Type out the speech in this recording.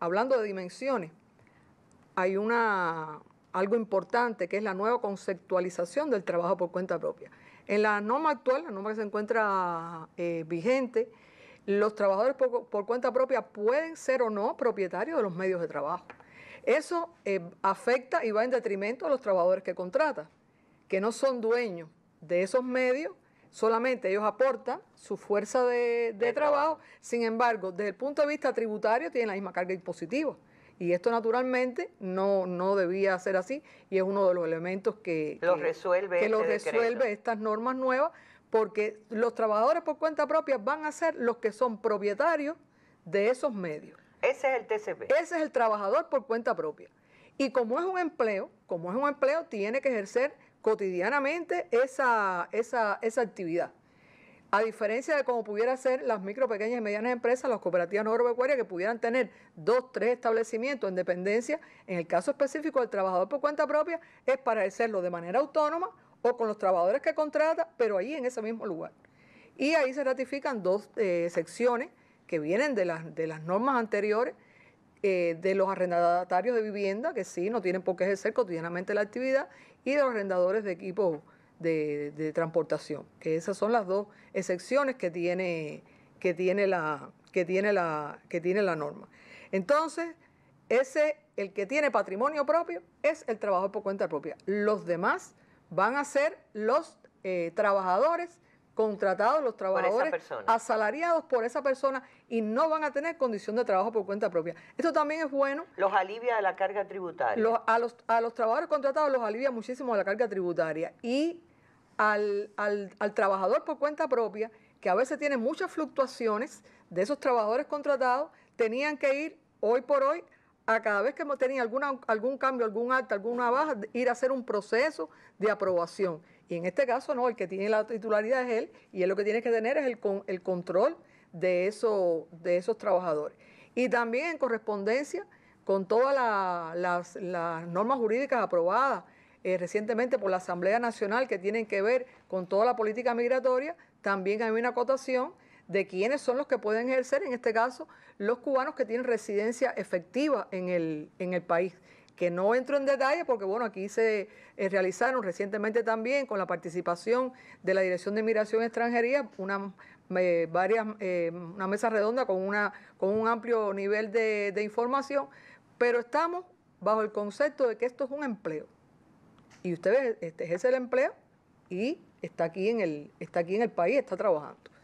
hablando de dimensiones, hay una, algo importante que es la nueva conceptualización del trabajo por cuenta propia. En la norma actual, la norma que se encuentra eh, vigente, los trabajadores por, cuenta propia pueden ser o no propietarios de los medios de trabajo. Eso eh, afecta y va en detrimento a los trabajadores que contratan, que no son dueños de esos medios Solamente ellos aportan su fuerza de, trabajo. sin embargo, desde el punto de vista tributario tienen la misma carga impositiva. Y esto naturalmente no, no debía ser así y es uno de los elementos que, lo resuelve, este resuelve estas normas nuevas porque los trabajadores por cuenta propia van a ser los que son propietarios de esos medios. Ese es el TCP. Ese es el trabajador por cuenta propia. Y como es un empleo, como es un empleo, tiene que ejercer cotidianamente esa, actividad. A diferencia de cómo pudiera ser las micro, pequeñas y medianas empresas, las cooperativas no agropecuarias que pudieran tener dos, tres establecimientos en dependencia, en el caso específico del trabajador por cuenta propia, es para hacerlo de manera autónoma o con los trabajadores que contrata, pero ahí en ese mismo lugar. Y ahí se ratifican dos eh, secciones que vienen de de las normas anteriores eh, de los arrendatarios de vivienda, que sí, no tienen por qué ejercer cotidianamente la actividad, y de los arrendadores de equipos de, transportación, que esas son las dos excepciones que tiene, que tiene, la, que tiene, la, que tiene la norma. Entonces, ese, el que tiene patrimonio propio es el trabajador por cuenta propia. Los demás van a ser los eh, trabajadores contratados los trabajadores asalariados por esa persona y no van a tener condición de trabajo por cuenta propia. Esto también es bueno. Los alivia de la carga tributaria. a, los, trabajadores contratados los alivia muchísimo de la carga tributaria y al, al, trabajador por cuenta propia, que a veces tiene muchas fluctuaciones de esos trabajadores contratados, tenían que ir hoy por hoy a cada vez que tenían alguna, algún cambio, algún acta, alguna baja, ir a hacer un proceso de aprobación. Y en este caso no, el que tiene la titularidad es él y él lo que tiene que tener es el, el control de, de esos trabajadores. Y también en correspondencia con todas las, normas jurídicas aprobadas eh, recientemente por la Asamblea Nacional que tienen que ver con toda la política migratoria, también hay una acotación de quiénes son los que pueden ejercer, en este caso, los cubanos que tienen residencia efectiva en el, en el país que no entro en detalle porque, bueno, aquí se eh, realizaron recientemente también con la participación de la Dirección de Inmigración y Extranjería una, eh, varias, eh, una mesa redonda con, una, con un amplio nivel de, información, pero estamos bajo el concepto de que esto es un empleo. Y usted este, ejerce el empleo y está aquí en el, está aquí en el país, está trabajando.